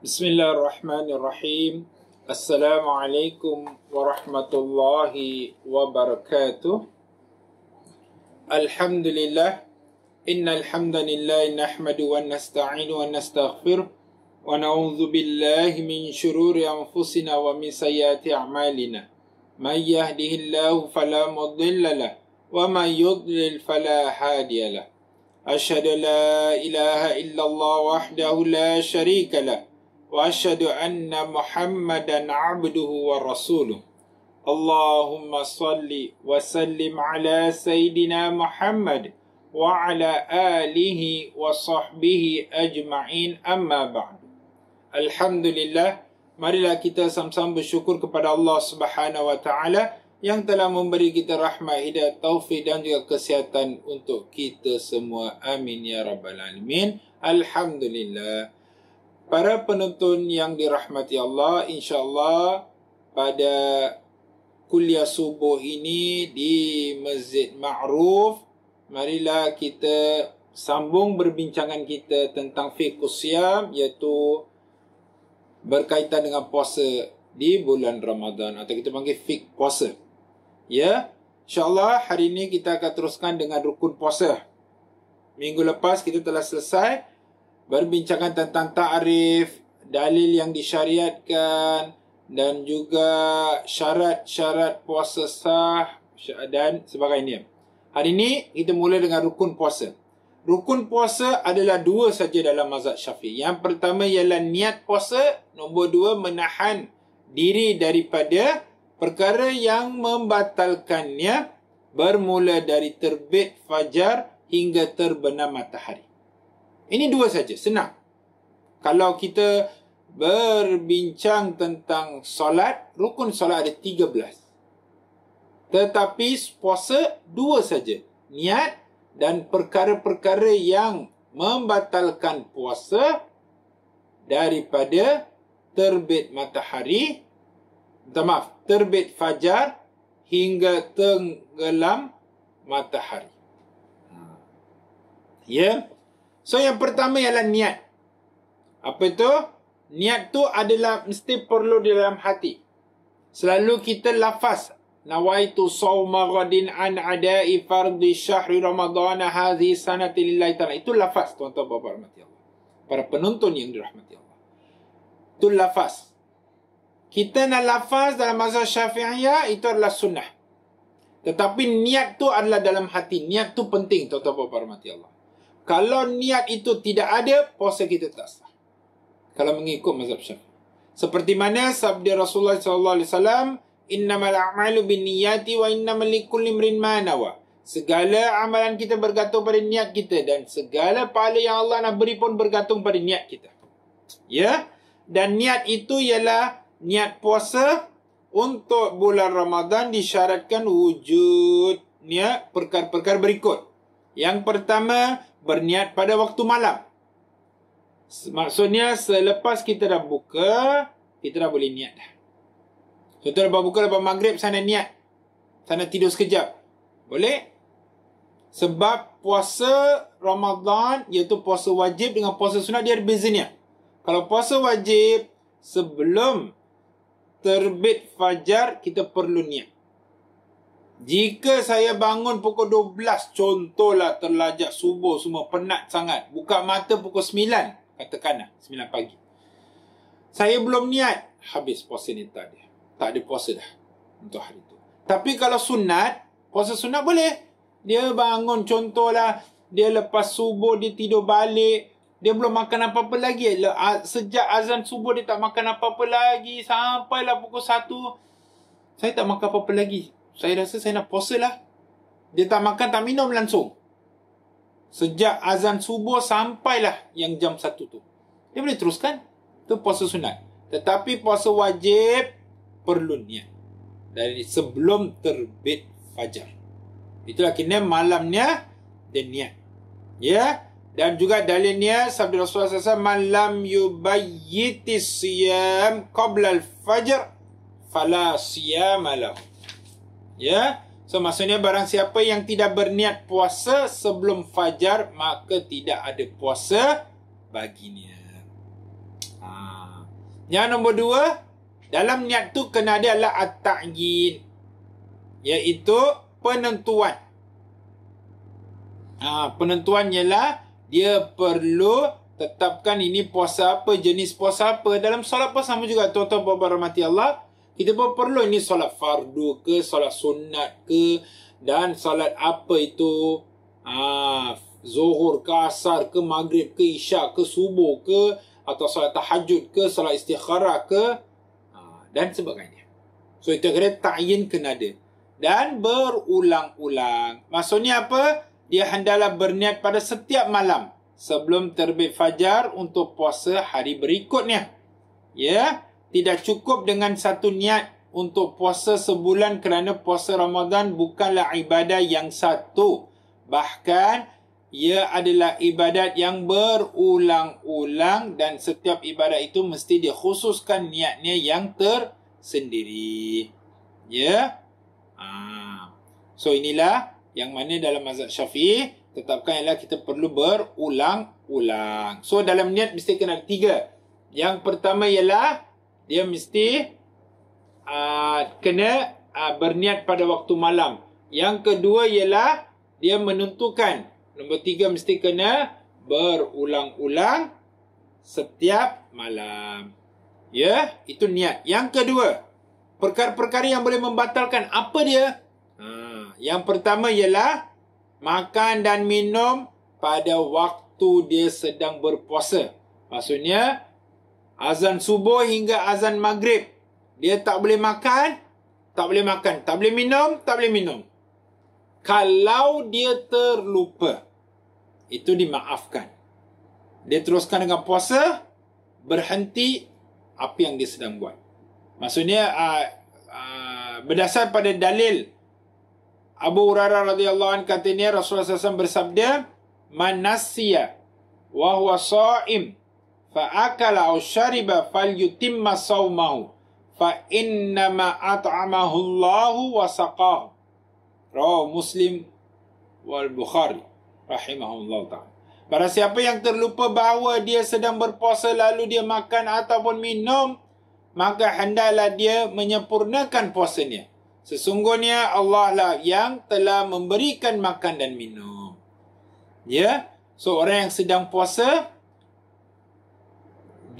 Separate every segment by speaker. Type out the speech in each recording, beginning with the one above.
Speaker 1: Bismillahirrahmanirrahim. Assalamualaikum warahmatullahi wabarakatuh. Alhamdulillah. Innal hamdalillah nahmadu wa nasta'inu wa nastaghfir wa na'udzu billahi min shururi anfusina wa min sayyiati a'malina. May yahdihillahu fala mudilla lahu wa may yudlil fala hadiya lahu. Ashhadu la ilaha illallah wahdahu la sharika lahu واشهد ان محمدا عبده ورسوله اللهم صل وسلم على سيدنا محمد وعلى اله وصحبه اجمعين اما بعد الحمد لله Marilah kita sama-sama bersyukur kepada Allah Subhanahu Wa Taala yang telah memberi kita rahmat, hidayah, taufik dan juga kesihatan untuk kita semua. Amin ya rabbal alamin. Alhamdulillah. Para penonton yang dirahmati Allah, insyaAllah pada kuliah subuh ini di Masjid Ma'ruf, marilah kita sambung berbincangan kita tentang fiqh siam iaitu berkaitan dengan puasa di bulan Ramadan atau kita panggil fiqh puasa. Ya, insyaAllah hari ini kita akan teruskan dengan rukun puasa. Minggu lepas kita telah selesai berbincangkan tentang ta'rif, dalil yang disyariatkan dan juga syarat-syarat puasa sah dan sebagainya. Hari ini kita mula dengan rukun puasa. Rukun puasa adalah dua saja dalam mazhab syafi'i. Yang pertama ialah niat puasa. Nombor dua, menahan diri daripada perkara yang membatalkannya bermula dari terbit fajar hingga terbenam matahari. Ini dua saja, senang. Kalau kita berbincang tentang solat, rukun solat ada tiga belas. Tetapi puasa dua saja, niat dan perkara-perkara yang membatalkan puasa daripada terbit matahari, maaf, terbit fajar hingga tenggelam matahari. Hmm. Ya, yeah. So yang pertama ialah niat. Apa itu? Niat tu adalah mesti perlu di dalam hati. Selalu kita lafaz nawaitu sawma ghadin an adai fardhi syahri ramadhana hadhi sanati lillahi ta'ala. Itu lafaz tuan-tuan bapa rahmati Allah. Para penonton yang dirahmati Allah. Itu lafaz. Kita nak lafaz dalam mazhab syafi'iyah itu adalah sunnah. Tetapi niat tu adalah dalam hati. Niat tu penting tuan-tuan bapa rahmati Allah. Kalau niat itu tidak ada, puasa kita tak sah. Kalau mengikut mazhab syafi'i. Seperti mana sabda Rasulullah SAW. alaihi wasallam, "Innamal a'malu binniyati wa innamal likulli imrin ma Segala amalan kita bergantung pada niat kita dan segala pahala yang Allah nak beri pun bergantung pada niat kita. Ya? Dan niat itu ialah niat puasa untuk bulan Ramadan disyaratkan wujudnya perkara-perkara berikut. Yang pertama, berniat pada waktu malam. Maksudnya selepas kita dah buka, kita dah boleh niat dah. Contoh lepas buka lepas maghrib sana niat. Sana tidur sekejap. Boleh? Sebab puasa Ramadan iaitu puasa wajib dengan puasa sunat dia ada bezanya. Kalau puasa wajib sebelum terbit fajar kita perlu niat. Jika saya bangun pukul 12 contohlah terlajak subuh semua penat sangat. Buka mata pukul 9 katakanlah 9 pagi. Saya belum niat habis puasa ni tadi. Tak ada puasa dah untuk hari tu. Tapi kalau sunat, puasa sunat boleh. Dia bangun contohlah dia lepas subuh dia tidur balik dia belum makan apa-apa lagi. Sejak azan subuh dia tak makan apa-apa lagi. Sampailah pukul 1. Saya tak makan apa-apa lagi saya rasa saya nak puasa lah. Dia tak makan, tak minum langsung. Sejak azan subuh sampailah yang jam satu tu. Dia boleh teruskan. Itu puasa sunat. Tetapi puasa wajib perlu niat. Dari sebelum terbit fajar. Itulah kini malamnya dan niat. Ya? Dan juga dalilnya sabda Rasulullah SAW malam yubayyitis siyam qabla al-fajr fala siyam lahu ya so maksudnya barang siapa yang tidak berniat puasa sebelum fajar maka tidak ada puasa baginya ha. yang nombor dua dalam niat tu kena ada la at-ta'yin iaitu penentuan ha, penentuan ialah dia perlu tetapkan ini puasa apa, jenis puasa apa. Dalam solat pun sama juga. Tuan-tuan, puan-puan, Allah kita pun perlu ini solat fardu ke solat sunat ke dan solat apa itu ah zuhur ke asar ke maghrib ke isyak ke subuh ke atau solat tahajud ke solat istikharah ke ah, dan sebagainya so kita kira ta'yin kena ada dan berulang-ulang maksudnya apa dia hendalah berniat pada setiap malam sebelum terbit fajar untuk puasa hari berikutnya ya yeah? tidak cukup dengan satu niat untuk puasa sebulan kerana puasa Ramadan bukanlah ibadah yang satu. Bahkan ia adalah ibadat yang berulang-ulang dan setiap ibadat itu mesti dikhususkan niatnya yang tersendiri. Ya. Ah. So inilah yang mana dalam mazhab Syafi'i tetapkan ialah kita perlu berulang-ulang. So dalam niat mesti kena tiga. Yang pertama ialah dia mesti uh, kena uh, berniat pada waktu malam. Yang kedua ialah dia menentukan. Nombor tiga mesti kena berulang-ulang setiap malam. Ya, yeah, itu niat. Yang kedua, perkara-perkara yang boleh membatalkan apa dia? Ha, yang pertama ialah makan dan minum pada waktu dia sedang berpuasa. Maksudnya, azan subuh hingga azan maghrib. Dia tak boleh makan, tak boleh makan. Tak boleh minum, tak boleh minum. Kalau dia terlupa, itu dimaafkan. Dia teruskan dengan puasa, berhenti apa yang dia sedang buat. Maksudnya, uh, uh, berdasar pada dalil, Abu Hurairah radhiyallahu anhu katanya Rasulullah SAW bersabda, Man wahwa wahuwa sa'im, فأكل أو شرب فليتم صومه فإنما أطعمه wa وسقاه رواه Muslim wal Bukhari. الله تعالى Para siapa yang terlupa bahawa dia sedang berpuasa lalu dia makan ataupun minum, maka hendaklah dia menyempurnakan puasanya. Sesungguhnya Allah lah yang telah memberikan makan dan minum. Ya, so orang yang sedang puasa,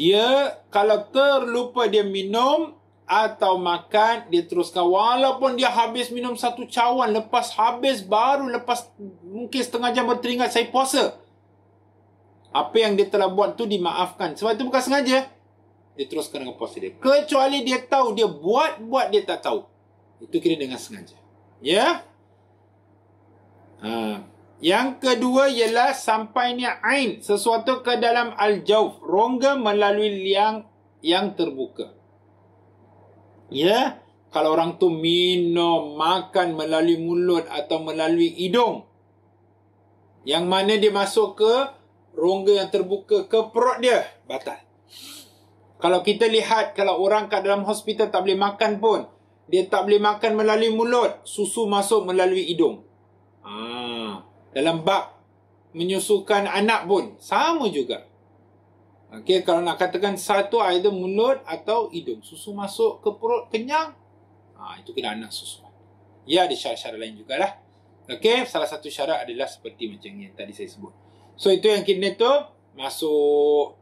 Speaker 1: dia kalau terlupa dia minum atau makan dia teruskan walaupun dia habis minum satu cawan lepas habis baru lepas mungkin setengah jam berteringat saya puasa apa yang dia telah buat tu dimaafkan sebab itu bukan sengaja dia teruskan dengan puasa dia kecuali dia tahu dia buat buat dia tak tahu itu kira dengan sengaja ya yeah? ha. Yang kedua ialah sampainya ain sesuatu ke dalam al-jauf, rongga melalui liang yang terbuka. Ya, kalau orang tu minum, makan melalui mulut atau melalui hidung. Yang mana dia masuk ke rongga yang terbuka ke perut dia, batal. Kalau kita lihat kalau orang kat dalam hospital tak boleh makan pun, dia tak boleh makan melalui mulut, susu masuk melalui hidung. Ah, dalam bab menyusukan anak pun sama juga. Okey, kalau nak katakan satu either mulut atau hidung susu masuk ke perut kenyang, ha, itu kena anak susu. Ya, ada syarat-syarat lain juga lah. Okey, salah satu syarat adalah seperti macam yang tadi saya sebut. So, itu yang kena tu masuk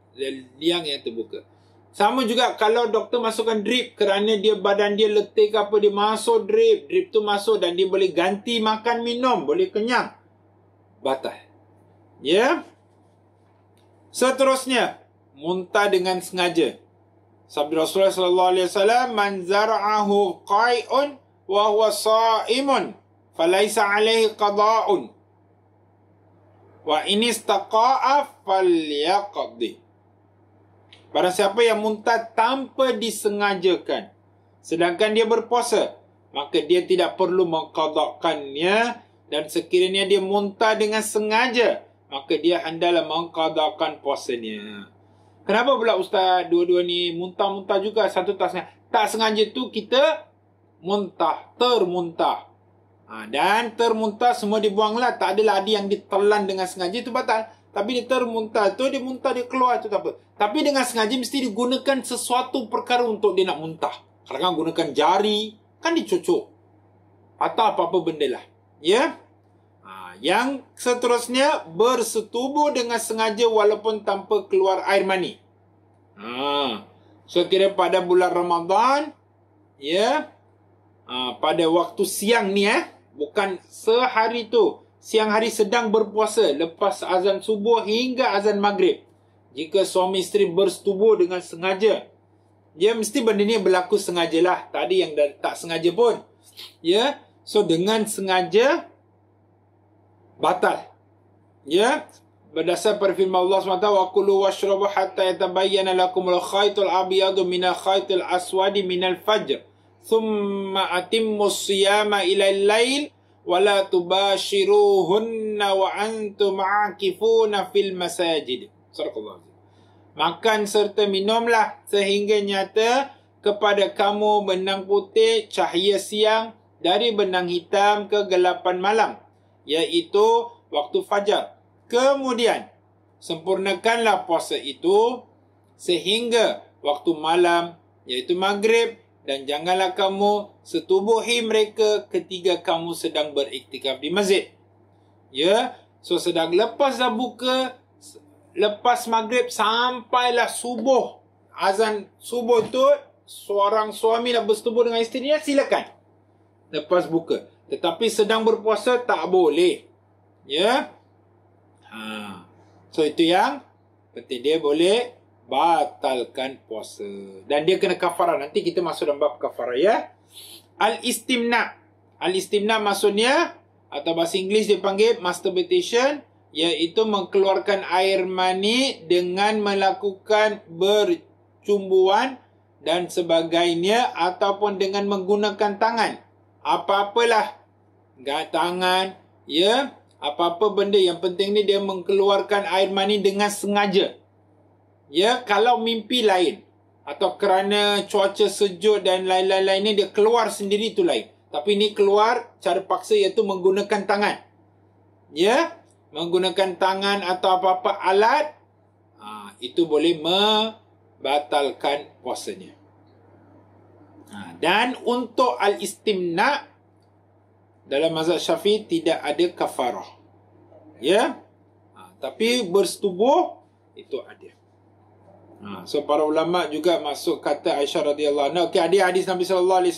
Speaker 1: liang yang terbuka. Sama juga kalau doktor masukkan drip kerana dia badan dia letih ke apa, dia masuk drip, drip tu masuk dan dia boleh ganti makan minum, boleh kenyang batal. Ya. Yeah? Seterusnya, muntah dengan sengaja. Sabda Rasulullah sallallahu alaihi wasallam, "Man zar'ahu qai'un wa huwa sa'imun, falaysa alaihi qada'un." Wa in istaqa'a falyaqdi. Barang siapa yang muntah tanpa disengajakan sedangkan dia berpuasa, maka dia tidak perlu mengqada'kannya dan sekiranya dia muntah dengan sengaja, maka dia hendaklah mengkadarkan puasanya. Kenapa pula Ustaz dua-dua ni muntah-muntah juga satu tak sengaja? Tak sengaja tu kita muntah, termuntah. Ha, dan termuntah semua dibuanglah. Tak ada lagi yang ditelan dengan sengaja tu batal. Tapi dia termuntah tu, dia muntah, dia keluar tu tak apa. Tapi dengan sengaja mesti digunakan sesuatu perkara untuk dia nak muntah. Kadang-kadang gunakan jari, kan dicucuk. Atau apa-apa benda lah ya. Ha, yang seterusnya bersetubuh dengan sengaja walaupun tanpa keluar air mani. Ha. So kira pada bulan Ramadan ya. Ha, pada waktu siang ni eh, bukan sehari tu. Siang hari sedang berpuasa lepas azan subuh hingga azan maghrib. Jika suami isteri bersetubuh dengan sengaja Ya mesti benda ni berlaku sengajalah Tak ada yang tak sengaja pun Ya So dengan sengaja batal. Ya. Berdasar pada Allah SWT wa kulu washrabu hatta yatabayyana lakum al-khaytul abyadu min al-khaytil aswadi min al-fajr. Thumma atimmu siyama ila al-lail wa la tubashiruhunna wa antum aakifuna fil masajid. Surah Makan serta minumlah sehingga nyata kepada kamu benang putih cahaya siang dari benang hitam ke gelapan malam iaitu waktu fajar kemudian sempurnakanlah puasa itu sehingga waktu malam iaitu maghrib dan janganlah kamu setubuhi mereka ketika kamu sedang beriktikaf di masjid ya so sedang lepas dah buka lepas maghrib sampailah subuh azan subuh tu seorang suami nak bersetubuh dengan isterinya silakan lepas buka. Tetapi sedang berpuasa tak boleh. Ya. Ha. So itu yang penting dia boleh batalkan puasa dan dia kena kafarah nanti kita masuk dalam bab kafarah ya. Al istimna. Al istimna maksudnya atau bahasa Inggeris dia panggil masturbation iaitu mengeluarkan air mani dengan melakukan bercumbuan dan sebagainya ataupun dengan menggunakan tangan apa-apalah gat tangan ya apa-apa benda yang penting ni dia mengeluarkan air mani dengan sengaja ya kalau mimpi lain atau kerana cuaca sejuk dan lain-lain ni dia keluar sendiri tu lain tapi ni keluar cara paksa iaitu menggunakan tangan ya menggunakan tangan atau apa-apa alat ha, itu boleh membatalkan puasanya Ha, dan untuk al-istimna dalam mazhab syafi tidak ada kafarah. Ya? Ha, tapi bersetubuh itu ada. Ha, so para ulama juga masuk kata Aisyah radhiyallahu anha. Okey, ada hadis Nabi saw. alaihi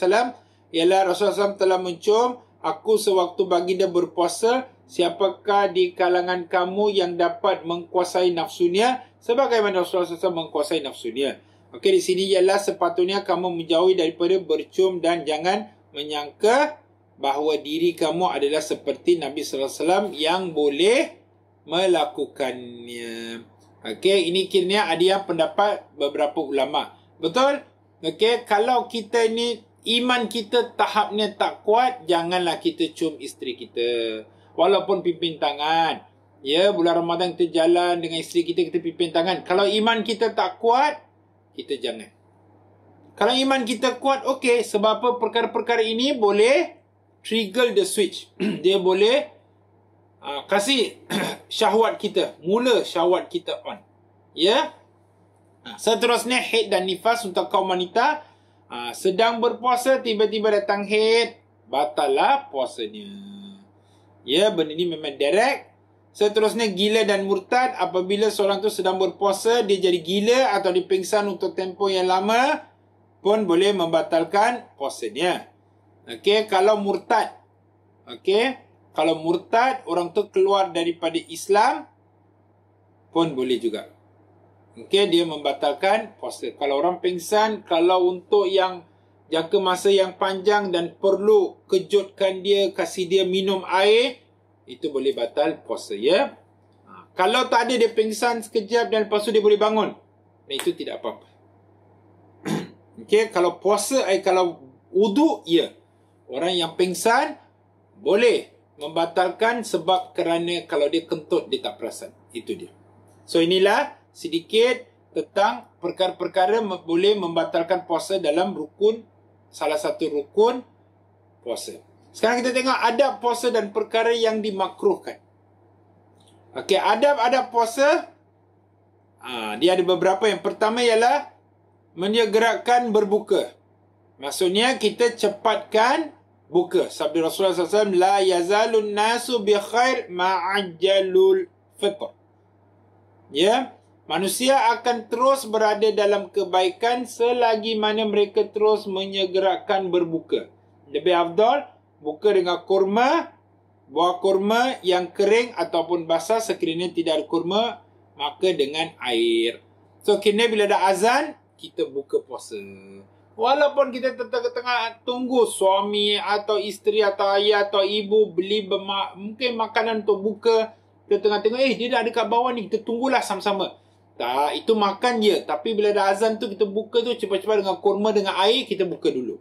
Speaker 1: ialah Rasulullah SAW telah mencium aku sewaktu baginda berpuasa siapakah di kalangan kamu yang dapat mengkuasai nafsunya sebagaimana Rasulullah SAW menguasai nafsunya. Okey, di sini ialah sepatutnya kamu menjauhi daripada bercium dan jangan menyangka bahawa diri kamu adalah seperti Nabi Sallallahu Alaihi Wasallam yang boleh melakukannya. Okey, ini kiranya ada yang pendapat beberapa ulama. Betul? Okey, kalau kita ni iman kita tahapnya tak kuat, janganlah kita cium isteri kita. Walaupun pimpin tangan. Ya, bulan Ramadan kita jalan dengan isteri kita, kita pimpin tangan. Kalau iman kita tak kuat, kita jangan. Kalau iman kita kuat, okey. Sebab apa perkara-perkara ini boleh trigger the switch. Dia boleh uh, kasih syahwat kita. Mula syahwat kita on. Ya? Yeah? Seterusnya, head dan nifas untuk kaum wanita. Uh, sedang berpuasa, tiba-tiba datang head. Batallah puasanya. Ya, yeah, benda ni memang direct. Seterusnya gila dan murtad apabila seorang tu sedang berpuasa dia jadi gila atau dipingsan untuk tempoh yang lama pun boleh membatalkan puasanya. Okey, kalau murtad. Okey, kalau murtad orang tu keluar daripada Islam pun boleh juga. Okey, dia membatalkan puasa. Kalau orang pingsan, kalau untuk yang jangka masa yang panjang dan perlu kejutkan dia, kasih dia minum air, itu boleh batal puasa ya. Ha. Kalau tak ada dia pingsan sekejap dan lepas tu dia boleh bangun. Dan itu tidak apa-apa. Okey, kalau puasa ai eh, kalau wuduk ya. Orang yang pingsan boleh membatalkan sebab kerana kalau dia kentut dia tak perasan. Itu dia. So inilah sedikit tentang perkara-perkara boleh membatalkan puasa dalam rukun salah satu rukun puasa. Sekarang kita tengok adab puasa dan perkara yang dimakruhkan. Okey, adab-adab puasa ha, dia ada beberapa. Yang pertama ialah menyegerakan berbuka. Maksudnya kita cepatkan buka. Sabda Rasulullah SAW, la yazalun nasu bi khair ma'ajjalul fitr. Ya, manusia akan terus berada dalam kebaikan selagi mana mereka terus menyegerakan berbuka. Lebih afdal, Buka dengan kurma buah kurma yang kering ataupun basah sekiranya tidak ada kurma maka dengan air so kini bila ada azan kita buka puasa walaupun kita tengah-tengah tunggu suami atau isteri atau ayah atau ibu beli bema- mungkin makanan untuk buka kita tengah tengah eh dia dah dekat bawah ni kita tunggulah sama-sama tak itu makan dia tapi bila dah azan tu kita buka tu cepat-cepat dengan kurma dengan air kita buka dulu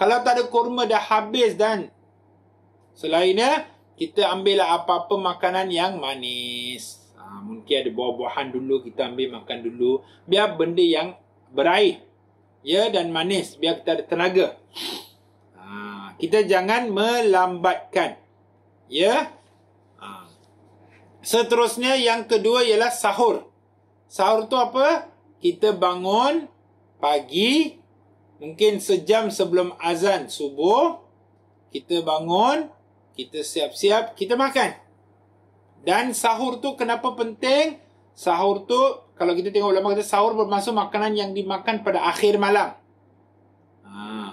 Speaker 1: kalau tak ada kurma dah habis dan selainnya eh, kita ambillah apa-apa makanan yang manis. Ha, mungkin ada buah-buahan dulu kita ambil makan dulu. Biar benda yang berair ya dan manis biar kita ada tenaga. Ha, kita jangan melambatkan. Ya. Ha. Seterusnya yang kedua ialah sahur. Sahur tu apa? Kita bangun pagi Mungkin sejam sebelum azan subuh, kita bangun, kita siap-siap, kita makan. Dan sahur tu kenapa penting? Sahur tu, kalau kita tengok ulama kata, sahur bermaksud makanan yang dimakan pada akhir malam. Ha.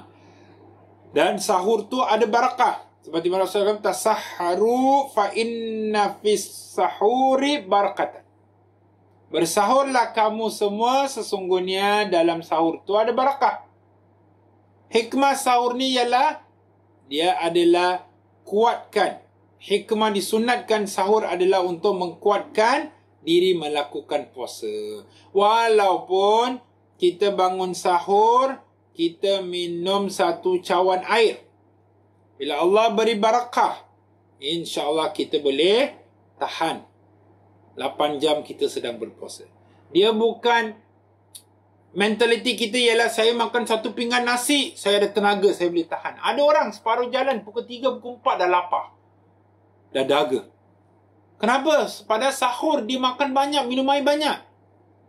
Speaker 1: Dan sahur tu ada barakah. Seperti mana Rasulullah SAW, Tasaharu fa'inna fis sahuri barakatan. Bersahurlah kamu semua sesungguhnya dalam sahur tu ada barakah. Hikmah sahur ni ialah dia adalah kuatkan. Hikmah disunatkan sahur adalah untuk mengkuatkan diri melakukan puasa. Walaupun kita bangun sahur, kita minum satu cawan air. Bila Allah beri barakah, insya-Allah kita boleh tahan 8 jam kita sedang berpuasa. Dia bukan mentaliti kita ialah saya makan satu pinggan nasi, saya ada tenaga, saya boleh tahan. Ada orang separuh jalan pukul tiga pukul empat dah lapar. Dah daga. Kenapa? Pada sahur dia makan banyak, minum air banyak.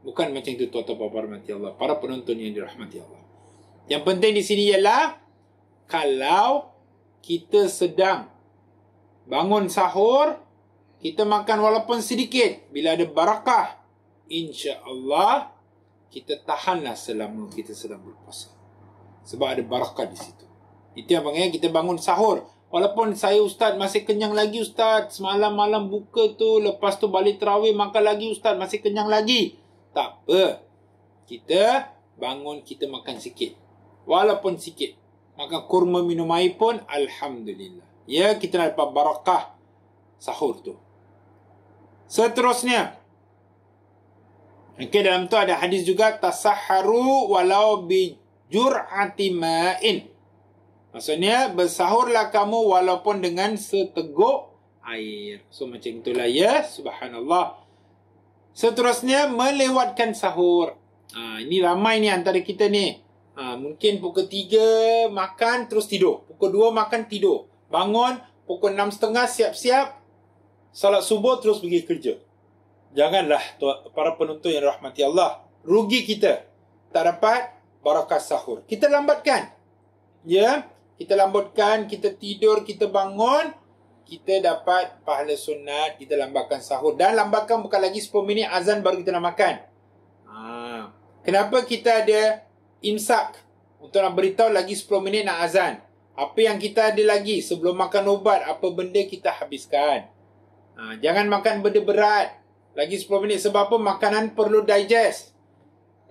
Speaker 1: Bukan macam itu tuan-tuan puan-puan Allah. Para penonton yang dirahmati Allah. Yang penting di sini ialah kalau kita sedang bangun sahur, kita makan walaupun sedikit. Bila ada barakah, insya Allah kita tahanlah selama kita sedang berpuasa. Sebab ada barakah di situ. Itu yang panggil kita bangun sahur. Walaupun saya ustaz masih kenyang lagi ustaz. Semalam malam buka tu. Lepas tu balik terawih makan lagi ustaz. Masih kenyang lagi. Tak apa. Kita bangun kita makan sikit. Walaupun sikit. Makan kurma minum air pun. Alhamdulillah. Ya kita dapat barakah sahur tu. Seterusnya. Okey dalam tu ada hadis juga tasaharu walau bi jur'ati ma'in. Maksudnya bersahurlah kamu walaupun dengan seteguk air. So macam itulah ya subhanallah. Seterusnya melewatkan sahur. Ha, ini ramai ni antara kita ni. Ha, mungkin pukul 3 makan terus tidur. Pukul 2 makan tidur. Bangun pukul 6.30 siap-siap. Salat subuh terus pergi kerja janganlah para penuntut yang rahmati Allah rugi kita tak dapat barakah sahur kita lambatkan ya kita lambatkan kita tidur kita bangun kita dapat pahala sunat kita lambatkan sahur dan lambatkan bukan lagi 10 minit azan baru kita nak makan ha. kenapa kita ada imsak untuk nak beritahu lagi 10 minit nak azan apa yang kita ada lagi sebelum makan ubat apa benda kita habiskan ha, jangan makan benda berat lagi 10 minit. Sebab apa? Makanan perlu digest.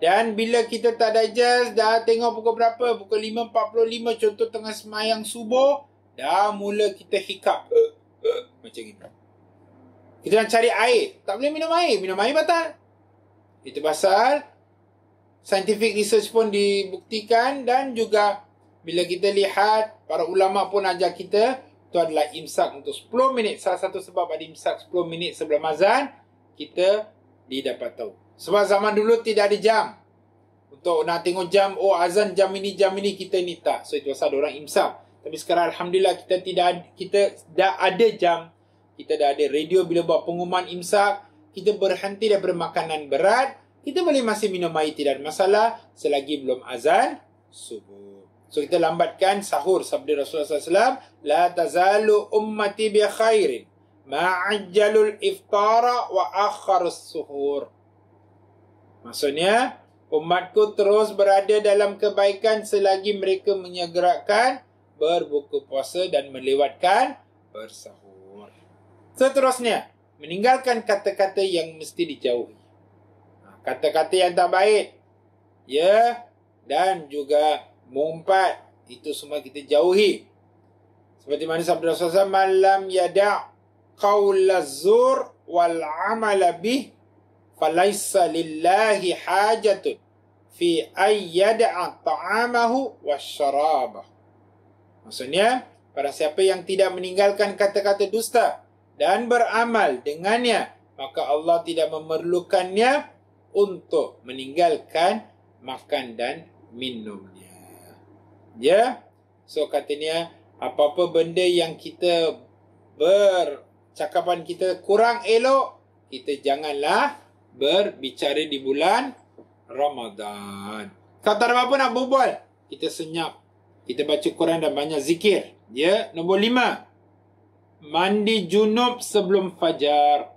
Speaker 1: Dan bila kita tak digest, dah tengok pukul berapa? Pukul 5.45 contoh tengah semayang subuh, dah mula kita hiccup. Macam gitu. Kita nak cari air. Tak boleh minum air. Minum air batal. Itu pasal scientific research pun dibuktikan dan juga bila kita lihat para ulama pun ajar kita itu adalah imsak untuk 10 minit. Salah satu sebab ada imsak 10 minit sebelum azan kita didapat tahu. Sebab zaman dulu tidak ada jam. Untuk nak tengok jam, oh azan jam ini, jam ini kita ni tak. So itu pasal orang imsak. Tapi sekarang Alhamdulillah kita tidak kita dah ada jam. Kita dah ada radio bila buat pengumuman imsak. Kita berhenti daripada makanan berat. Kita boleh masih minum air tidak ada masalah. Selagi belum azan, subuh. So kita lambatkan sahur sabda Rasulullah SAW. La tazalu ummati bi khairin ma'ajjalul iftara wa akhar suhur. Maksudnya, umatku terus berada dalam kebaikan selagi mereka menyegerakan berbuka puasa dan melewatkan bersahur. Seterusnya, meninggalkan kata-kata yang mesti dijauhi. Ha, kata-kata yang tak baik. Ya, dan juga mumpat. Itu semua kita jauhi. Seperti mana sabda Rasulullah SAW, Malam yada' qawla zur wal amala bih falaysa lillahi hajatun fi ayyada'a ta'amahu wa Maksudnya, pada siapa yang tidak meninggalkan kata-kata dusta dan beramal dengannya, maka Allah tidak memerlukannya untuk meninggalkan makan dan minumnya. Ya? So, katanya, apa-apa benda yang kita ber, cakapan kita kurang elok, kita janganlah berbicara di bulan Ramadan. Kalau tak ada apa-apa nak berbual, kita senyap. Kita baca Quran dan banyak zikir. Ya, nombor lima. Mandi junub sebelum fajar.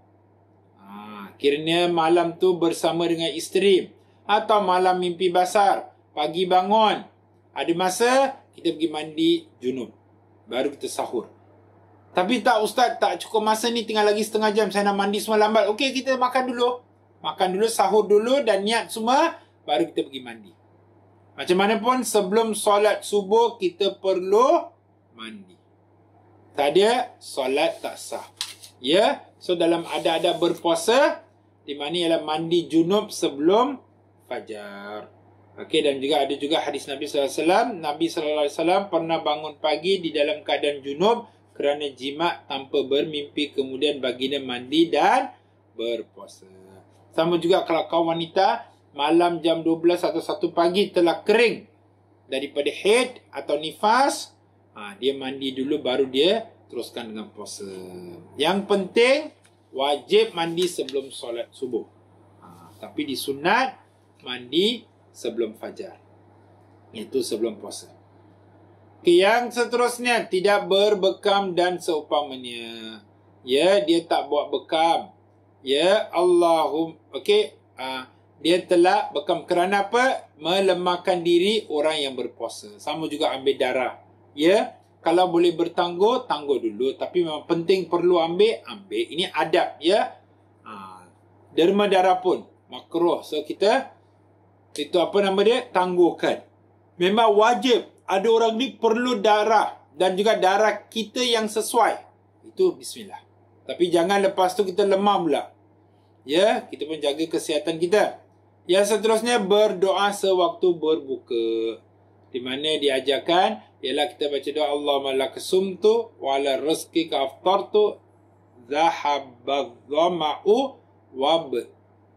Speaker 1: Ha, kiranya malam tu bersama dengan isteri. Atau malam mimpi basar. Pagi bangun. Ada masa, kita pergi mandi junub. Baru kita sahur. Tapi tak ustaz, tak cukup masa ni tinggal lagi setengah jam saya nak mandi semua lambat. Okey, kita makan dulu. Makan dulu, sahur dulu dan niat semua baru kita pergi mandi. Macam mana pun sebelum solat subuh kita perlu mandi. Tak ada solat tak sah. Ya, so dalam ada-ada berpuasa di mana ialah mandi junub sebelum fajar. Okey dan juga ada juga hadis Nabi sallallahu alaihi wasallam, Nabi sallallahu alaihi wasallam pernah bangun pagi di dalam keadaan junub kerana jima tanpa bermimpi kemudian baginda mandi dan berpuasa. Sama juga kalau kau wanita malam jam 12 atau 1 pagi telah kering daripada haid atau nifas, ha, dia mandi dulu baru dia teruskan dengan puasa. Yang penting wajib mandi sebelum solat subuh. Ha, tapi di sunat mandi sebelum fajar. Itu sebelum puasa. Yang seterusnya tidak berbekam dan seumpamanya. Ya, dia tak buat bekam. Ya, Allahum. Okey, uh, dia telah bekam kerana apa? Melemahkan diri orang yang berpuasa. Sama juga ambil darah. Ya, kalau boleh bertangguh, tangguh dulu. Tapi memang penting perlu ambil, ambil. Ini adab, ya. Ha. Derma darah pun makruh. So, kita itu apa nama dia? Tangguhkan. Memang wajib ada orang ni perlu darah dan juga darah kita yang sesuai. Itu bismillah. Tapi jangan lepas tu kita lemah pula. Ya, kita pun jaga kesihatan kita. Yang seterusnya berdoa sewaktu berbuka. Di mana diajarkan ialah kita baca doa Allahumma lakasumtu wa la rizqi ka aftartu zahabadhama'u wa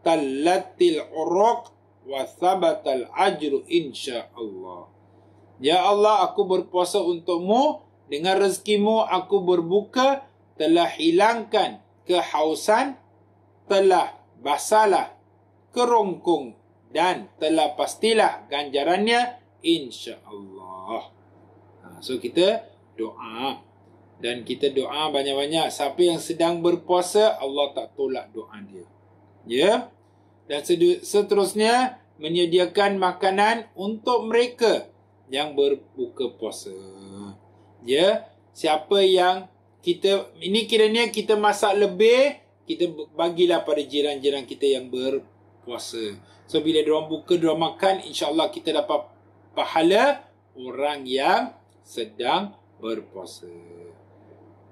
Speaker 1: talatil uruq wa sabatal ajru insyaallah. Ya Allah, aku berpuasa untukmu. Dengan rezekimu, aku berbuka. Telah hilangkan kehausan. Telah basalah kerongkong. Dan telah pastilah ganjarannya. insya Allah. Ha, so, kita doa. Dan kita doa banyak-banyak. Siapa yang sedang berpuasa, Allah tak tolak doa dia. Ya? Dan seterusnya, menyediakan makanan untuk Mereka yang berbuka puasa. Ya, siapa yang kita ini kiranya kita masak lebih, kita bagilah pada jiran-jiran kita yang berpuasa. So bila dia orang buka, dia orang makan, insya-Allah kita dapat pahala orang yang sedang berpuasa.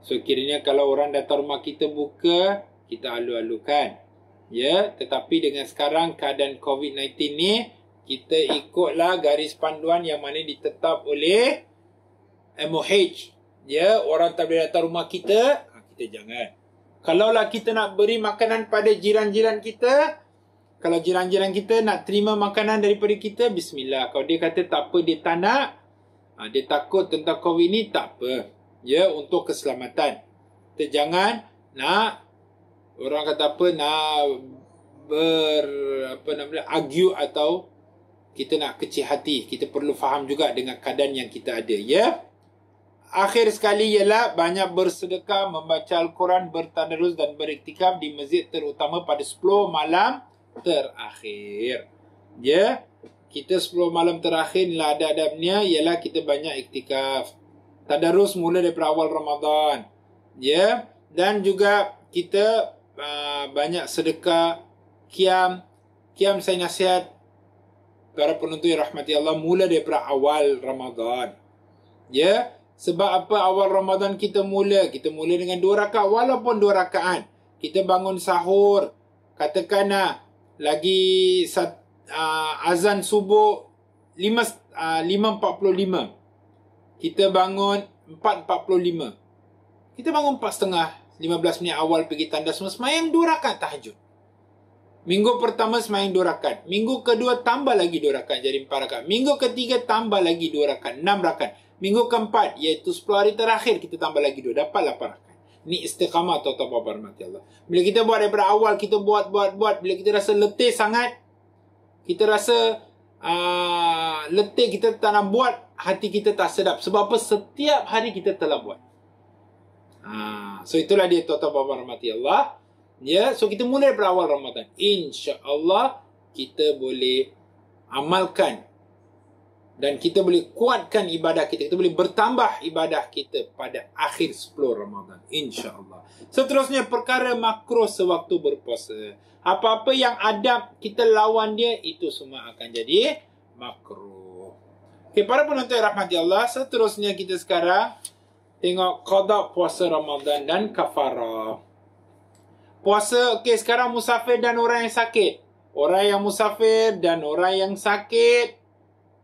Speaker 1: So kiranya kalau orang datang rumah kita buka, kita alu-alukan. Ya, tetapi dengan sekarang keadaan COVID-19 ni, kita ikutlah garis panduan yang mana ditetap oleh MOH. Ya, orang tak boleh datang rumah kita, ha, kita jangan. Kalau lah kita nak beri makanan pada jiran-jiran kita, kalau jiran-jiran kita nak terima makanan daripada kita, bismillah. Kalau dia kata tak apa, dia tak nak, ha, dia takut tentang COVID ni, tak apa. Ya, untuk keselamatan. Kita jangan nak, orang kata apa, nak ber, apa namanya, argue atau kita nak kecil hati. Kita perlu faham juga dengan keadaan yang kita ada. Ya? Akhir sekali ialah banyak bersedekah, membaca Al-Quran, bertadarus dan beriktikaf di masjid terutama pada 10 malam terakhir. Ya? Kita 10 malam terakhir lah ada adabnya ialah kita banyak iktikaf. Tadarus mula daripada awal Ramadan. Ya? Dan juga kita uh, banyak sedekah, kiam. Kiam saya nasihat para penuntut yang rahmati Allah mula daripada awal Ramadan. Ya, sebab apa awal Ramadan kita mula? Kita mula dengan dua rakaat walaupun dua rakaat. Kita bangun sahur, katakanlah lagi sat, uh, azan subuh 5 uh, 5.45. Kita bangun 4.45. Kita bangun 4.30 15 minit awal pergi tandas semua semayang dua rakaat tahajud. Minggu pertama semain dua rakan. Minggu kedua tambah lagi dua rakan jadi empat rakan. Minggu ketiga tambah lagi dua rakan. Enam rakan. Minggu keempat iaitu sepuluh hari terakhir kita tambah lagi dua. Dapat lapan rakan. Ni istiqamah atau tak apa mati Allah. Bila kita buat daripada awal kita buat, buat, buat. Bila kita rasa letih sangat. Kita rasa uh, letih kita tak nak buat. Hati kita tak sedap. Sebab apa? Setiap hari kita telah buat. Ha, so itulah dia tuan-tuan Allah. Ya, so kita mula daripada awal Ramadan. Insya-Allah kita boleh amalkan dan kita boleh kuatkan ibadah kita. Kita boleh bertambah ibadah kita pada akhir 10 Ramadan. Insya Allah. Seterusnya, perkara makro sewaktu berpuasa. Apa-apa yang ada kita lawan dia, itu semua akan jadi makro. Okay, para penonton yang rahmati Allah, seterusnya kita sekarang tengok kodak puasa Ramadan dan kafarah. Puasa, okey sekarang musafir dan orang yang sakit. Orang yang musafir dan orang yang sakit,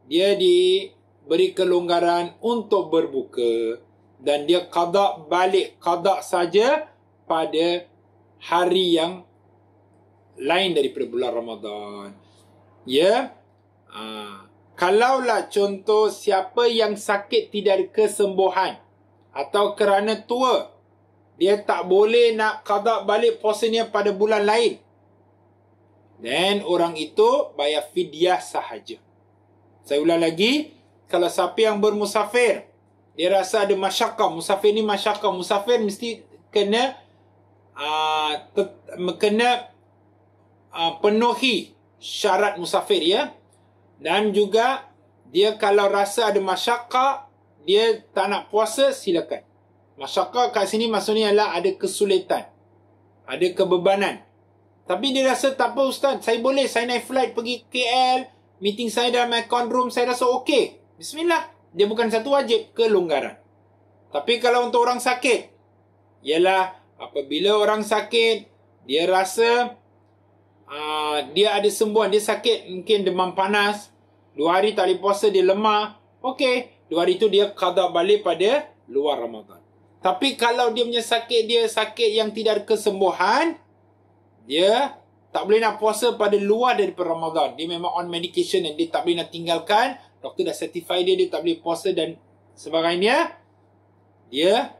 Speaker 1: dia diberi kelonggaran untuk berbuka. Dan dia kadak balik, kadak saja pada hari yang lain daripada bulan Ramadan. Ya? Ha. Kalaulah contoh siapa yang sakit tidak ada kesembuhan atau kerana tua, dia tak boleh nak qada balik posenya pada bulan lain. Dan orang itu bayar fidyah sahaja. Saya ulang lagi, kalau siapa yang bermusafir, dia rasa ada masyarakat, musafir ni masyarakat, musafir mesti kena aa, ah, kena aa, ah, penuhi syarat musafir ya. Dan juga dia kalau rasa ada masyarakat, dia tak nak puasa, silakan. Masyarakat kat sini maksudnya ialah ada kesulitan. Ada kebebanan. Tapi dia rasa tak apa Ustaz. Saya boleh. Saya naik flight pergi KL. Meeting saya dalam aircon room. Saya rasa okey. Bismillah. Dia bukan satu wajib kelonggaran. Tapi kalau untuk orang sakit. Ialah apabila orang sakit. Dia rasa aa, ah, dia ada sembuhan. Dia sakit mungkin demam panas. Dua hari tak boleh puasa dia lemah. Okey. Dua hari itu dia kadar balik pada luar Ramadan. Tapi kalau dia punya sakit dia sakit yang tidak ada kesembuhan, dia tak boleh nak puasa pada luar dari Ramadan. Dia memang on medication dan dia tak boleh nak tinggalkan. Doktor dah certify dia, dia tak boleh puasa dan sebagainya. Dia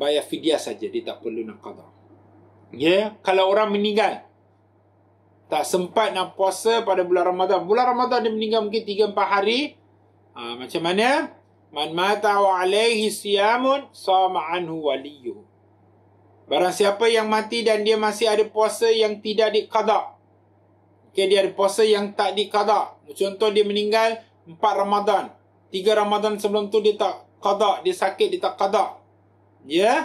Speaker 1: bayar fidyah saja, dia tak perlu nak kata. Ya, kalau orang meninggal tak sempat nak puasa pada bulan Ramadan. Bulan Ramadan dia meninggal mungkin 3 4 hari. Ha, macam mana? Man mata wa alaihi siyamun sama anhu waliyu. Barang siapa yang mati dan dia masih ada puasa yang tidak dikada. Okay, dia ada puasa yang tak dikada. Contoh dia meninggal 4 Ramadan. 3 Ramadan sebelum tu dia tak kada. Dia sakit, dia tak kada. Ya? Yeah?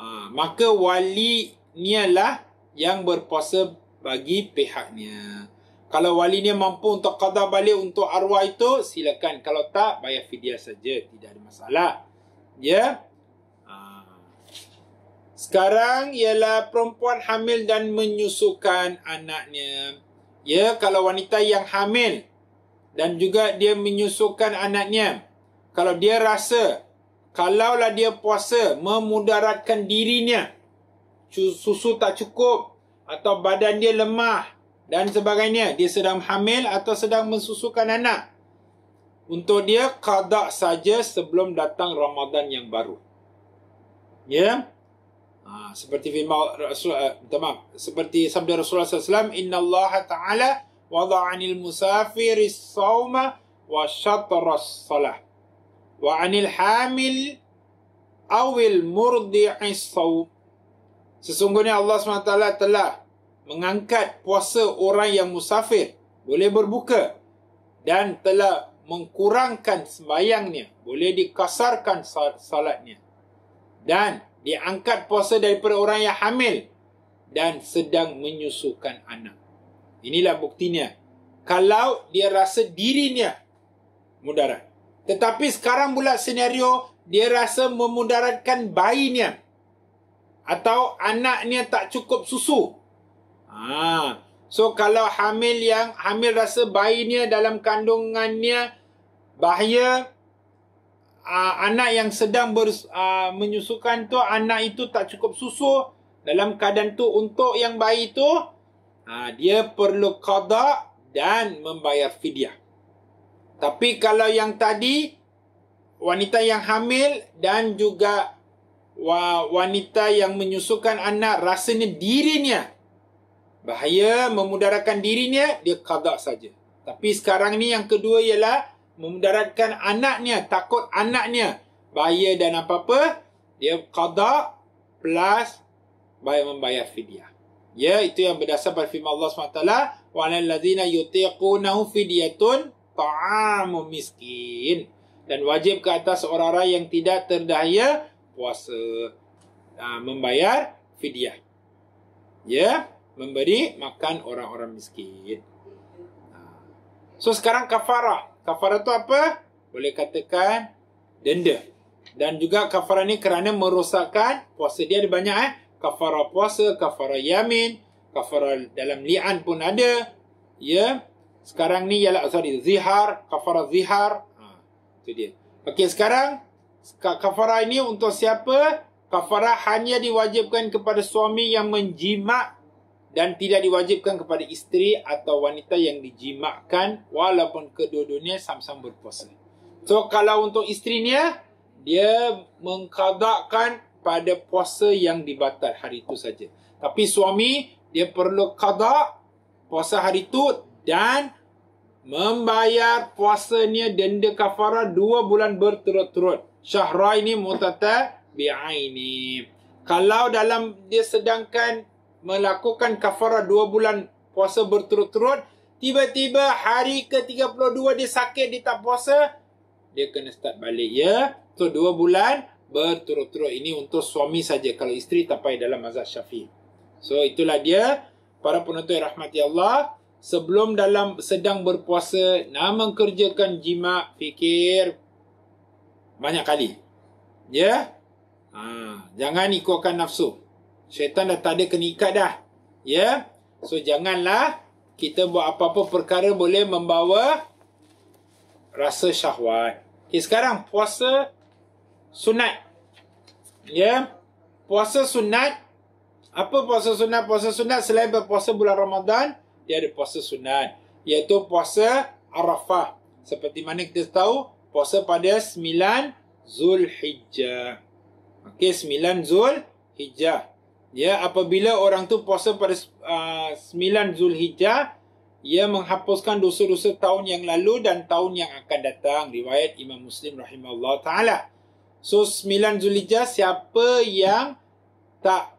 Speaker 1: Ha, maka wali ni lah yang berpuasa bagi pihaknya. Kalau wali ni mampu untuk qadar balik untuk arwah itu, silakan. Kalau tak, bayar fidyah saja. Tidak ada masalah. Ya? Ha. Sekarang ialah perempuan hamil dan menyusukan anaknya. Ya, kalau wanita yang hamil dan juga dia menyusukan anaknya. Kalau dia rasa, kalaulah dia puasa memudaratkan dirinya. Susu tak cukup atau badan dia lemah dan sebagainya. Dia sedang hamil atau sedang mensusukan anak. Untuk dia, kadak saja sebelum datang Ramadan yang baru. Ya? Yeah? Ha, seperti firman Rasul, uh, maaf, seperti sabda Rasulullah SAW, Inna Allah Ta'ala wada'anil musafir sawma wa syatras salah. Wa anil hamil awil murdi'i sawm. Sesungguhnya Allah SWT telah mengangkat puasa orang yang musafir boleh berbuka dan telah mengkurangkan sembayangnya boleh dikasarkan salatnya dan diangkat puasa daripada orang yang hamil dan sedang menyusukan anak inilah buktinya kalau dia rasa dirinya mudarat tetapi sekarang pula senario dia rasa memudaratkan bayinya atau anaknya tak cukup susu Ha. So kalau hamil yang hamil rasa bayinya dalam kandungannya bahaya aa, anak yang sedang ber, aa, menyusukan tu anak itu tak cukup susu dalam keadaan tu untuk yang bayi tu ha, dia perlu qada dan membayar fidyah. Tapi kalau yang tadi wanita yang hamil dan juga wanita yang menyusukan anak rasanya dirinya Bahaya memudaratkan dirinya, dia kadak saja. Tapi sekarang ni yang kedua ialah memudaratkan anaknya, takut anaknya. Bahaya dan apa-apa, dia kadak plus bayar membayar fidyah. Ya, itu yang berdasar pada firman Allah SWT. Walal ladhina yutiqunahu fidyatun ta'amu miskin. Dan wajib ke atas orang-orang yang tidak terdaya puasa. Nah, membayar fidyah. Ya memberi makan orang-orang miskin. Ha. So sekarang kafara, kafara tu apa? Boleh katakan denda. Dan juga kafara ni kerana merosakkan puasa dia ada banyak eh. Kafarah puasa, kafarah yamin, kafara dalam li'an pun ada. Ya. Yeah. Sekarang ni ialah sorry, zihar, kafara zihar. Ha, itu dia. Okey sekarang kafara ini untuk siapa? Kafara hanya diwajibkan kepada suami yang menjimak dan tidak diwajibkan kepada isteri atau wanita yang dijimakkan walaupun kedua-duanya sama-sama berpuasa. So kalau untuk isterinya dia mengkadakkan pada puasa yang dibatal hari itu saja. Tapi suami dia perlu kadak puasa hari itu dan membayar puasanya denda kafara dua bulan berturut-turut. Syahra ini mutata bi'aini. Kalau dalam dia sedangkan melakukan kafarah dua bulan puasa berturut-turut. Tiba-tiba hari ke-32 dia sakit, dia tak puasa. Dia kena start balik ya. So dua bulan berturut-turut. Ini untuk suami saja. Kalau isteri tak payah dalam mazhab syafi'i. So itulah dia. Para penonton rahmati Allah. Sebelum dalam sedang berpuasa, nak kerjakan jima fikir banyak kali. Ya? Ha, jangan ikutkan nafsu syaitan dah tak ada kenikat dah. Ya. So janganlah kita buat apa-apa perkara boleh membawa rasa syahwat. Okay, sekarang puasa sunat. Ya. Yeah? Puasa sunat. Apa puasa sunat? Puasa sunat selain berpuasa bulan Ramadan, dia ada puasa sunat. Iaitu puasa Arafah. Seperti mana kita tahu, puasa pada 9 Zulhijjah. Okey, 9 Zulhijjah ya apabila orang tu puasa pada uh, ah, 9 Zulhijjah ia menghapuskan dosa-dosa tahun yang lalu dan tahun yang akan datang riwayat Imam Muslim rahimahullah taala so 9 Zulhijjah siapa yang tak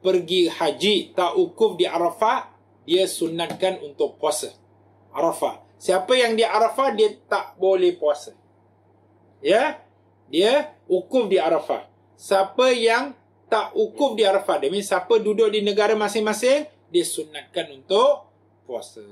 Speaker 1: pergi haji tak ukuf di Arafah dia sunatkan untuk puasa Arafah siapa yang di Arafah dia tak boleh puasa ya dia ukuf di Arafah siapa yang tak ukuf di Arafah. Demi siapa duduk di negara masing-masing, disunatkan untuk puasa.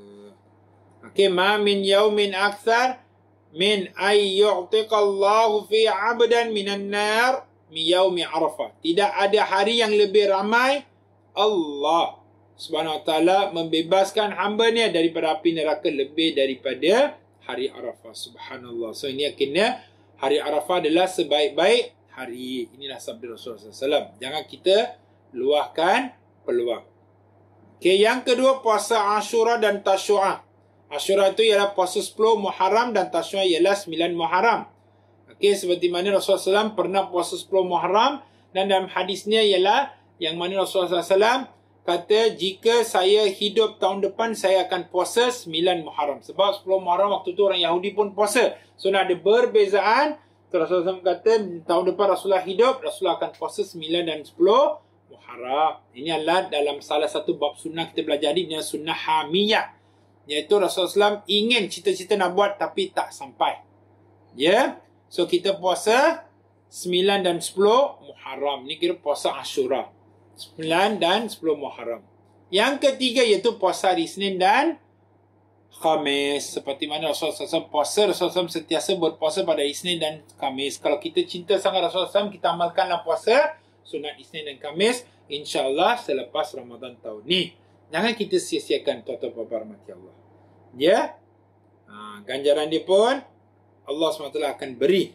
Speaker 1: Okey, ma min yaumin akthar min ay yu'tiqallahu fi 'abdan minan nar mi yaumi Arafah. Tidak ada hari yang lebih ramai Allah Subhanahu wa taala membebaskan hamba-Nya daripada api neraka lebih daripada hari Arafah. Subhanallah. So ini yakinnya hari Arafah adalah sebaik-baik hari. Inilah sabda Rasulullah SAW. Jangan kita luahkan peluang. Okay, yang kedua, puasa Ashura dan Tashua. Ashura itu ialah puasa 10 Muharram dan Tashua ialah 9 Muharram. Okay, seperti mana Rasulullah SAW pernah puasa 10 Muharram dan dalam hadisnya ialah yang mana Rasulullah SAW kata jika saya hidup tahun depan saya akan puasa 9 Muharram. Sebab 10 Muharram waktu itu orang Yahudi pun puasa. So, ada perbezaan Rasulullah SAW kata tahun depan Rasulullah hidup, Rasulullah akan puasa 9 dan 10 Muharram. Ini adalah dalam salah satu bab sunnah kita belajar ini, sunnah hamiyah. Iaitu Rasulullah SAW ingin cita-cita nak buat tapi tak sampai. Ya? Yeah? So kita puasa 9 dan 10 Muharram. Ini kira puasa Ashura. 9 dan 10 Muharram. Yang ketiga iaitu puasa hari dan khamis seperti mana Rasulullah SAW puasa Rasulullah SAW sentiasa berpuasa pada Isnin dan Khamis kalau kita cinta sangat Rasulullah SAW kita amalkanlah puasa sunat Isnin dan Khamis insyaAllah selepas Ramadan tahun ni jangan kita sia-siakan tuan-tuan puan-puan Allah ya ha, ganjaran dia pun Allah SWT akan beri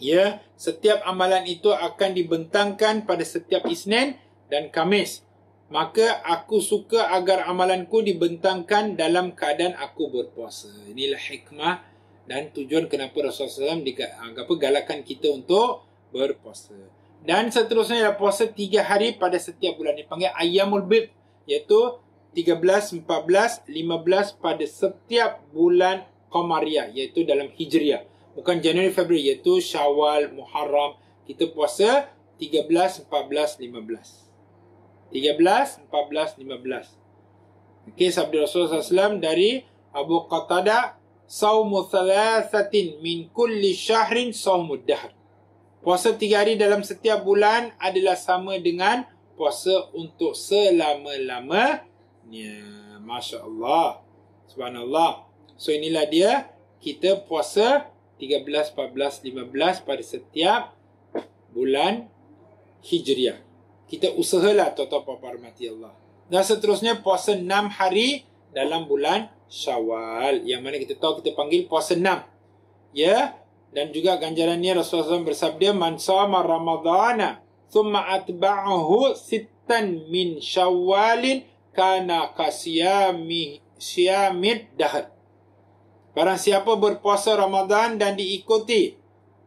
Speaker 1: ya setiap amalan itu akan dibentangkan pada setiap Isnin dan Khamis maka aku suka agar amalanku dibentangkan dalam keadaan aku berpuasa. Inilah hikmah dan tujuan kenapa Rasulullah SAW di, ah, apa, galakan kita untuk berpuasa. Dan seterusnya ialah puasa tiga hari pada setiap bulan. panggil Ayamul Bib. Iaitu 13, 14, 15 pada setiap bulan Qamariah. Iaitu dalam Hijriah. Bukan Januari, Februari. Iaitu Syawal, Muharram. Kita puasa 13, 14, 15. 13, 14, 15. Okey, sabda Rasulullah SAW dari Abu Qatada, Sawmu thalathatin min kulli syahrin sawmu dahr. Puasa tiga hari dalam setiap bulan adalah sama dengan puasa untuk selama-lamanya. lama Masya Allah. Subhanallah. So inilah dia kita puasa 13, 14, 15 pada setiap bulan Hijriah kita usahalah tetap menghormati Allah. Dan seterusnya puasa enam hari dalam bulan Syawal. Yang mana kita tahu kita panggil puasa enam. Ya? Dan juga ganjarannya Rasulullah SAW bersabda Man sama ramadana Thumma atba'ahu sitan min syawalin Kana kasyami syamid dahar Barang siapa berpuasa Ramadan dan diikuti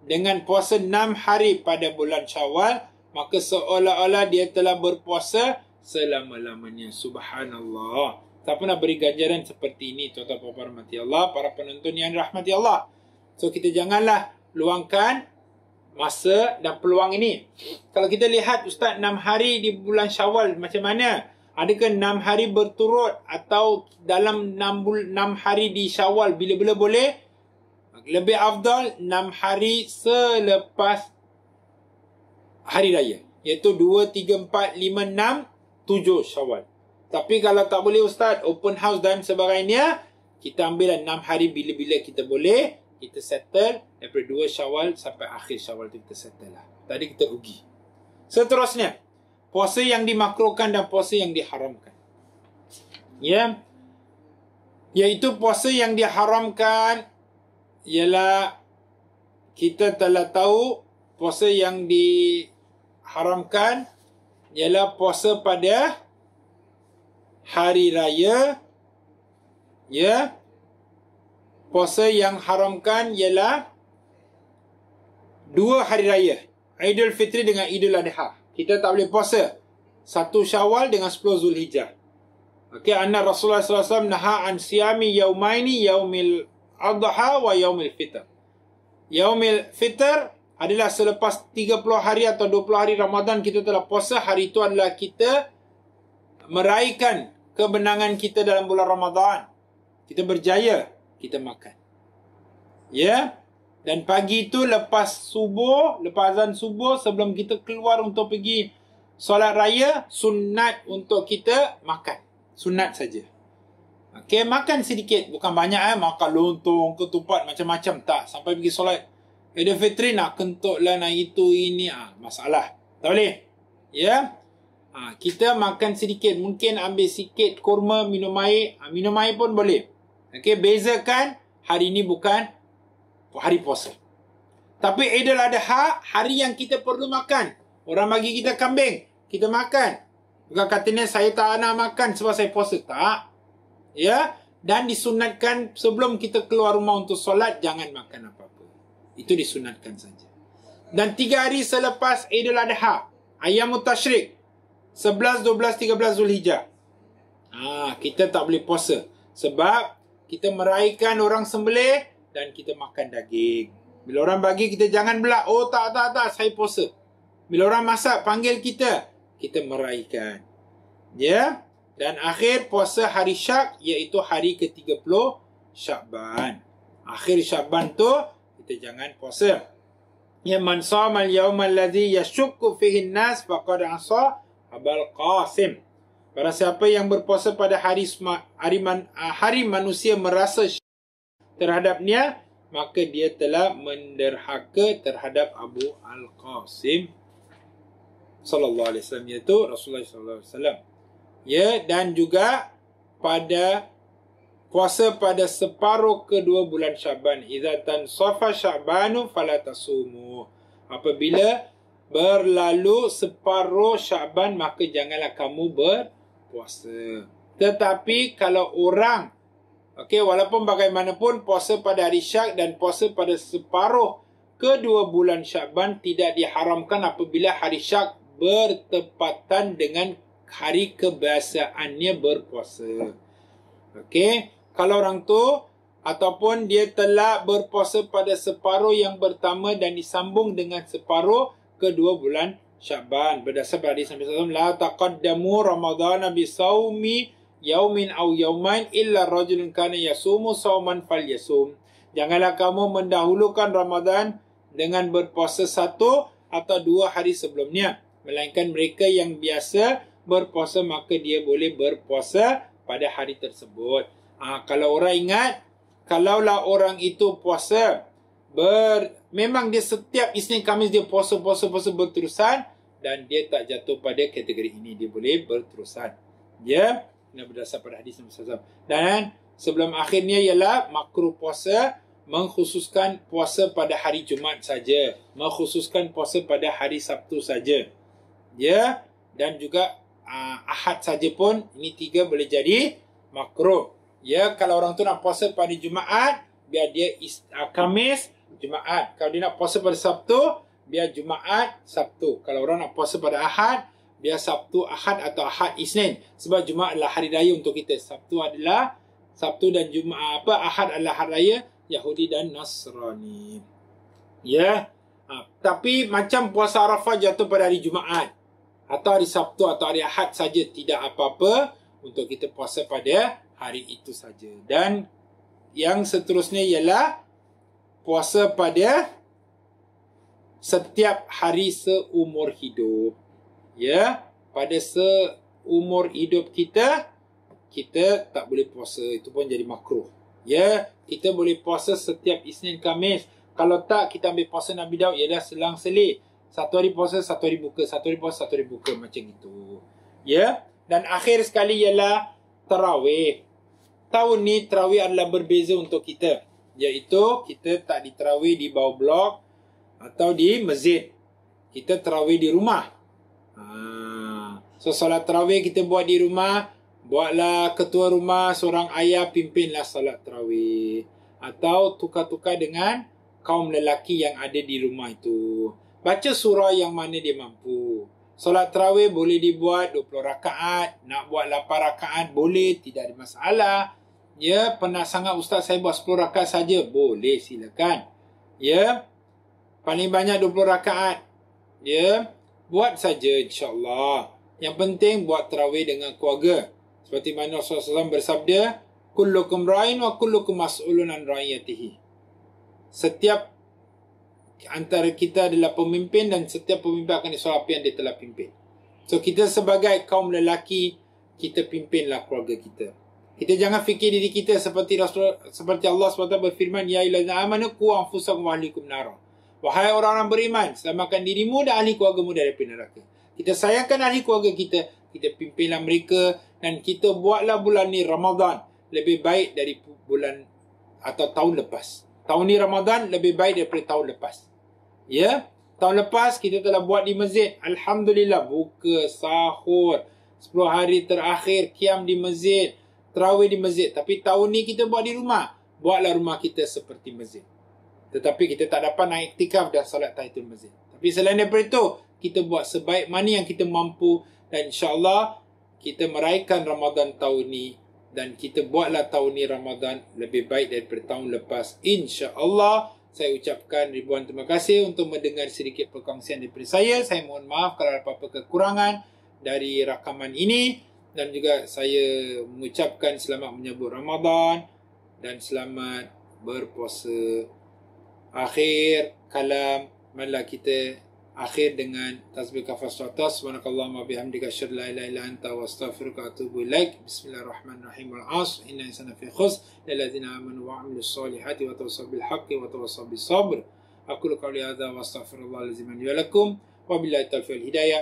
Speaker 1: Dengan puasa enam hari pada bulan syawal maka seolah-olah dia telah berpuasa selama-lamanya. Subhanallah. Tak pernah beri ganjaran seperti ini tuan-tuan dan puan-puan rahmati Allah, para penonton yang rahmati Allah. So kita janganlah luangkan masa dan peluang ini. Kalau kita lihat ustaz 6 hari di bulan Syawal macam mana? Adakah 6 hari berturut atau dalam 6, 6 hari di Syawal bila-bila boleh? Lebih afdal 6 hari selepas hari raya. Iaitu 2, 3, 4, 5, 6, 7 syawal. Tapi kalau tak boleh Ustaz, open house dan sebagainya, kita ambil 6 lah hari bila-bila kita boleh, kita settle daripada dua syawal sampai akhir syawal tu kita settle lah. Tadi kita rugi. Seterusnya, puasa yang dimakrukan dan puasa yang diharamkan. Ya, yeah. Iaitu puasa yang diharamkan ialah kita telah tahu puasa yang di haramkan ialah puasa pada hari raya ya puasa yang haramkan ialah dua hari raya Fitri dengan Idul Adha kita tak boleh puasa satu Syawal dengan 10 Zulhijjah okey anna Rasulullah sallallahu alaihi wasallam naha an siami yaumaini yaumil adha wa yaumil fitr yaumil fitr adalah selepas 30 hari atau 20 hari Ramadan kita telah puasa hari itu adalah kita meraihkan kemenangan kita dalam bulan Ramadan kita berjaya kita makan ya dan pagi itu lepas subuh lepas azan subuh sebelum kita keluar untuk pergi solat raya sunat untuk kita makan sunat saja Okey, makan sedikit. Bukan banyak eh. Makan lontong, ketupat, macam-macam. Tak. Sampai pergi solat, Eh, Adam Fitri nak lah, nak itu ini ah ha, masalah. Tak boleh. Ya. Ha, kita makan sedikit, mungkin ambil sikit kurma, minum air, ha, minum air pun boleh. Okey, bezakan hari ini bukan hari puasa. Tapi Idul Adha hari yang kita perlu makan. Orang bagi kita kambing, kita makan. Bukan katanya saya tak nak makan sebab saya puasa. Tak. Ya. Dan disunatkan sebelum kita keluar rumah untuk solat, jangan makan apa. Itu disunatkan saja. Dan tiga hari selepas Idul Adha, Ayam Tashrik, 11, 12, 13 Zulhijjah. Ah, kita tak boleh puasa. Sebab kita meraihkan orang sembelih dan kita makan daging. Bila orang bagi kita jangan belak. oh tak, tak, tak, saya puasa. Bila orang masak, panggil kita, kita meraihkan. Ya? Yeah? Dan akhir puasa hari syak, iaitu hari ke-30 Syakban. Akhir Syakban tu, kita jangan puasa ya man sama al yawm allazi yashukku fihi an-nas faqad asa abal qasim Para siapa yang berpuasa pada hari hari, ah, hari manusia merasa terhadapnya maka dia telah menderhaka terhadap Abu Al-Qasim sallallahu alaihi wasallam iaitu Rasulullah sallallahu alaihi wasallam ya dan juga pada puasa pada separuh kedua bulan Syaban. Idza tansafa Syabanu fala tasumu. Apabila berlalu separuh Syaban maka janganlah kamu berpuasa. Tetapi kalau orang okey walaupun bagaimanapun puasa pada hari Syak dan puasa pada separuh kedua bulan Syaban tidak diharamkan apabila hari Syak bertepatan dengan hari kebiasaannya berpuasa. Okey kalau orang tu ataupun dia telah berpuasa pada separuh yang pertama dan disambung dengan separuh kedua bulan Syaban berdasarkan hadis Nabi SAW la taqaddamu ramadhana bi saumi yaumin aw yaumain illa rajulun kana yasumu sauman fal yasum janganlah kamu mendahulukan Ramadan dengan berpuasa satu atau dua hari sebelumnya melainkan mereka yang biasa berpuasa maka dia boleh berpuasa pada hari tersebut Ha, kalau orang ingat, kalaulah orang itu puasa, ber, memang dia setiap Isnin Kamis dia puasa, puasa, puasa berterusan dan dia tak jatuh pada kategori ini. Dia boleh berterusan. Ya, ini berdasar pada hadis Nabi SAW. Dan sebelum akhirnya ialah makruh puasa mengkhususkan puasa pada hari Jumaat saja. Mengkhususkan puasa pada hari Sabtu saja. Ya, dan juga uh, Ahad saja pun ini tiga boleh jadi makruh. Ya, kalau orang tu nak puasa pada Jumaat, biar dia is, uh, Kamis, Jumaat. Kalau dia nak puasa pada Sabtu, biar Jumaat, Sabtu. Kalau orang nak puasa pada Ahad, biar Sabtu, Ahad atau Ahad, Isnin. Sebab Jumaat adalah hari raya untuk kita. Sabtu adalah Sabtu dan Jumaat apa? Ahad adalah hari raya Yahudi dan Nasrani. Ya. Ha, tapi macam puasa Arafah jatuh pada hari Jumaat atau hari Sabtu atau hari Ahad saja tidak apa-apa untuk kita puasa pada hari itu saja. Dan yang seterusnya ialah puasa pada setiap hari seumur hidup. Ya, pada seumur hidup kita kita tak boleh puasa, itu pun jadi makro, Ya, kita boleh puasa setiap Isnin Khamis. Kalau tak kita ambil puasa Nabi Daud ialah selang selit. Satu hari puasa, satu hari buka, satu hari puasa, satu hari buka macam itu. Ya, dan akhir sekali ialah tarawih tahun ni terawih adalah berbeza untuk kita iaitu kita tak diterawih di bawah blok atau di masjid kita terawih di rumah ha. so solat terawih kita buat di rumah buatlah ketua rumah seorang ayah pimpinlah solat terawih atau tukar-tukar dengan kaum lelaki yang ada di rumah itu baca surah yang mana dia mampu Solat terawih boleh dibuat 20 rakaat. Nak buat 8 rakaat boleh. Tidak ada masalah. Ya, pernah sangat ustaz saya buat 10 rakaat saja. Boleh silakan. Ya. Paling banyak 20 rakaat. Ya. Buat saja insya-Allah. Yang penting buat tarawih dengan keluarga. Seperti mana Rasulullah SAW bersabda, "Kullukum ra'in wa kullukum mas'ulun an ra'iyatihi." Setiap antara kita adalah pemimpin dan setiap pemimpin akan disuruh apa yang dia telah pimpin. So kita sebagai kaum lelaki, kita pimpinlah keluarga kita. Kita jangan fikir diri kita seperti Rasul seperti Allah SWT berfirman ya ayyuhallazina amanu ku anfusakum wa ahlikum naran. Wahai orang-orang beriman, selamatkan dirimu dan ahli keluargamu dari neraka. Kita sayangkan ahli keluarga kita, kita pimpinlah mereka dan kita buatlah bulan ni Ramadan lebih baik dari bulan atau tahun lepas. Tahun ni Ramadan lebih baik daripada tahun lepas. Ya? Tahun lepas kita telah buat di masjid. Alhamdulillah buka sahur 10 hari terakhir kiam di masjid terawih di masjid tapi tahun ni kita buat di rumah buatlah rumah kita seperti masjid tetapi kita tak dapat naik iktikaf dan salat tahiyatul masjid tapi selain daripada itu kita buat sebaik mana yang kita mampu dan insyaallah kita meraihkan Ramadan tahun ni dan kita buatlah tahun ni Ramadan lebih baik daripada tahun lepas insyaallah saya ucapkan ribuan terima kasih untuk mendengar sedikit perkongsian daripada saya saya mohon maaf kalau ada apa-apa kekurangan dari rakaman ini dan juga saya mengucapkan selamat menyambut Ramadan dan selamat berpuasa akhir kalam mala kita akhir dengan tasbih kafas suatu subhanakallahumma bihamdika syur la ilaha illa anta wa astaghfiruka atubu ilaik bismillahirrahmanirrahim wal as inna insana fi khus lalazina amanu wa amilu salihati wa tawasab bilhaqi wa tawasab bisabr aku lukau lihada wa astaghfirullah lazimani wa lakum wa billahi taufiq al hidayah